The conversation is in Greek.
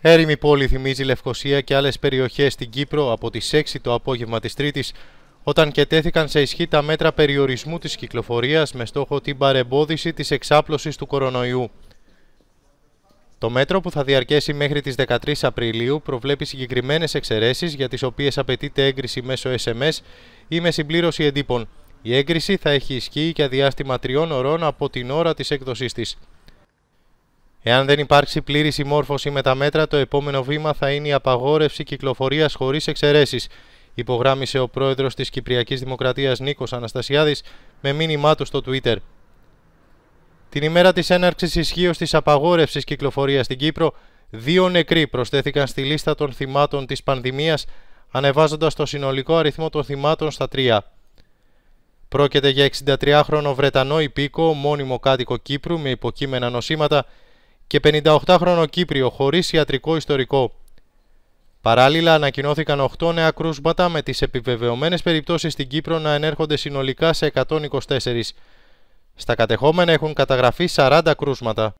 Έρημη πόλη θυμίζει Λευκοσία και άλλες περιοχές στην Κύπρο από τις 6 το απόγευμα της Τρίτης, όταν και τέθηκαν σε ισχύ τα μέτρα περιορισμού της κυκλοφορίας με στόχο την παρεμπόδιση της εξάπλωσης του κορονοϊού. Το μέτρο που θα διαρκέσει μέχρι τις 13 Απριλίου προβλέπει συγκεκριμένες εξαιρέσεις για τις οποίες απαιτείται έγκριση μέσω SMS ή με συμπλήρωση εντύπων. Η έγκριση θα έχει ισχύει για διάστημα τριών ωρών από την ώρα της έκδοσής της. Εάν δεν υπάρξει πλήρη συμμόρφωση με τα μέτρα, το επόμενο βήμα θα είναι η απαγόρευση κυκλοφορίας χωρίς εξαιρέσεις, υπογράμισε ο πρόεδρος της Κυπριακής Δημοκρατίας Νίκος Αναστασιάδης με μήνυμά του στο Twitter. Την ημέρα της έναρξης ισχύω της απαγόρευσης κυκλοφορίας στην Κύπρο, δύο νεκροί προσθέθηκαν στη λίστα των θυμάτων της πανδημίας, ανεβάζοντας το συνολικό αριθμό των θυμάτων στα τρία. Πρόκειται για 63χρονο Βρετανό υπήκο, μόνιμο κάτοικο Κύπρου με υποκείμενα νοσήματα και 58χρονο Κύπριο χωρίς ιατρικό ιστορικό. Παράλληλα ανακοινώθηκαν 8 νέα κρούσματα με τις επιβεβαιωμένες περιπτώσεις στην Κύπρο να ενέρχονται συνολικά σε 124. Στα κατεχόμενα έχουν καταγραφεί 40 κρούσματα.